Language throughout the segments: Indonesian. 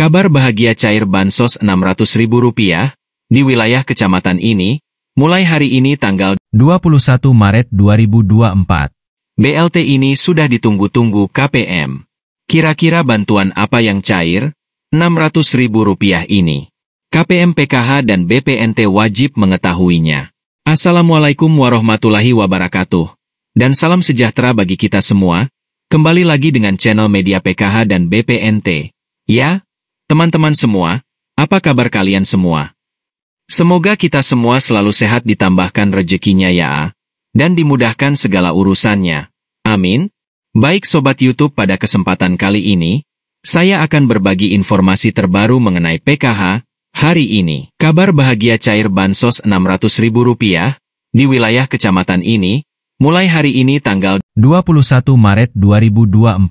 Kabar bahagia cair bansos Rp600.000 di wilayah kecamatan ini, mulai hari ini tanggal 21 Maret 2024. BLT ini sudah ditunggu-tunggu KPM. Kira-kira bantuan apa yang cair? Rp600.000 ini. KPM PKH dan BPNT wajib mengetahuinya. Assalamualaikum warahmatullahi wabarakatuh. Dan salam sejahtera bagi kita semua. Kembali lagi dengan channel media PKH dan BPNT. Ya, Teman-teman semua, apa kabar kalian semua? Semoga kita semua selalu sehat ditambahkan rezekinya ya, dan dimudahkan segala urusannya. Amin. Baik Sobat Youtube pada kesempatan kali ini, saya akan berbagi informasi terbaru mengenai PKH hari ini. Kabar bahagia cair Bansos Rp600.000 di wilayah kecamatan ini, mulai hari ini tanggal 21 Maret 2024.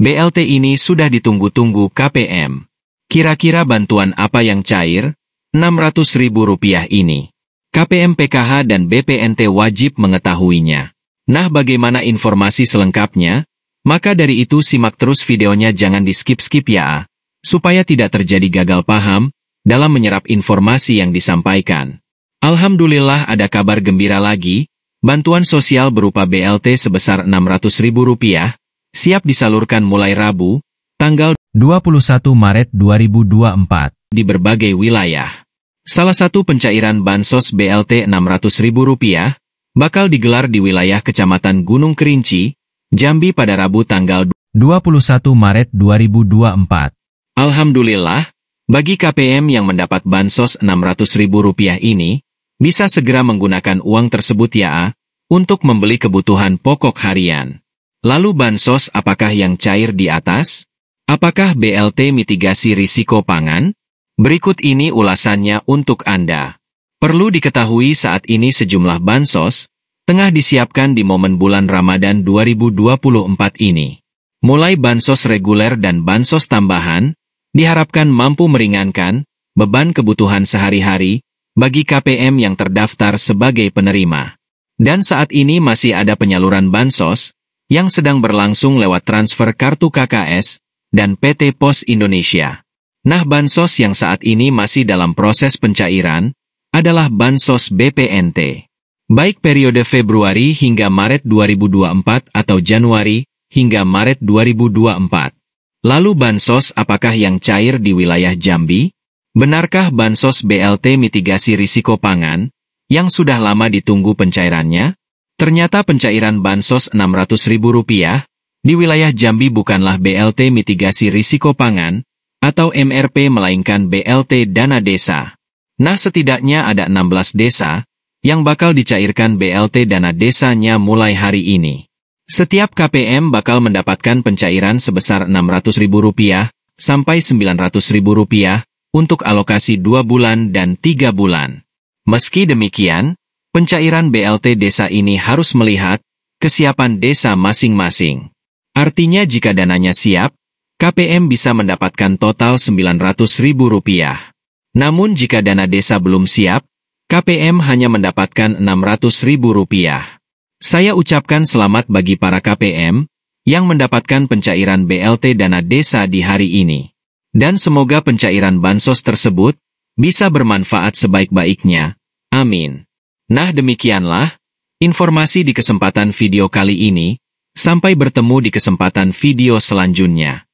BLT ini sudah ditunggu-tunggu KPM. Kira-kira bantuan apa yang cair? Rp600.000 ini. KPM PKH dan BPNT wajib mengetahuinya. Nah bagaimana informasi selengkapnya? Maka dari itu simak terus videonya jangan di skip-skip ya, supaya tidak terjadi gagal paham dalam menyerap informasi yang disampaikan. Alhamdulillah ada kabar gembira lagi, bantuan sosial berupa BLT sebesar Rp600.000 siap disalurkan mulai Rabu, tanggal 21 Maret 2024, di berbagai wilayah. Salah satu pencairan Bansos BLT Rp600.000 bakal digelar di wilayah Kecamatan Gunung Kerinci, Jambi pada Rabu tanggal 21 Maret 2024. Alhamdulillah, bagi KPM yang mendapat Bansos Rp600.000 ini, bisa segera menggunakan uang tersebut ya, untuk membeli kebutuhan pokok harian. Lalu Bansos apakah yang cair di atas? Apakah BLT mitigasi risiko pangan? Berikut ini ulasannya untuk Anda. Perlu diketahui saat ini sejumlah bansos tengah disiapkan di momen bulan Ramadan 2024 ini. Mulai bansos reguler dan bansos tambahan, diharapkan mampu meringankan beban kebutuhan sehari-hari bagi KPM yang terdaftar sebagai penerima. Dan saat ini masih ada penyaluran bansos yang sedang berlangsung lewat transfer kartu KKS dan PT Pos Indonesia. Nah bansos yang saat ini masih dalam proses pencairan adalah bansos BPNT. Baik periode Februari hingga Maret 2024 atau Januari hingga Maret 2024. Lalu bansos apakah yang cair di wilayah Jambi? Benarkah bansos BLT mitigasi risiko pangan yang sudah lama ditunggu pencairannya? Ternyata pencairan bansos Rp600.000 di wilayah Jambi bukanlah BLT mitigasi risiko pangan, atau MRP melainkan BLT dana desa. Nah setidaknya ada 16 desa, yang bakal dicairkan BLT dana desanya mulai hari ini. Setiap KPM bakal mendapatkan pencairan sebesar Rp600.000 sampai Rp900.000 untuk alokasi 2 bulan dan 3 bulan. Meski demikian, pencairan BLT desa ini harus melihat kesiapan desa masing-masing. Artinya jika dananya siap, KPM bisa mendapatkan total Rp900.000. Namun jika dana desa belum siap, KPM hanya mendapatkan Rp600.000. Saya ucapkan selamat bagi para KPM yang mendapatkan pencairan BLT dana desa di hari ini. Dan semoga pencairan bansos tersebut bisa bermanfaat sebaik-baiknya. Amin. Nah demikianlah, informasi di kesempatan video kali ini, Sampai bertemu di kesempatan video selanjutnya.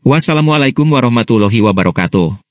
Wassalamualaikum warahmatullahi wabarakatuh.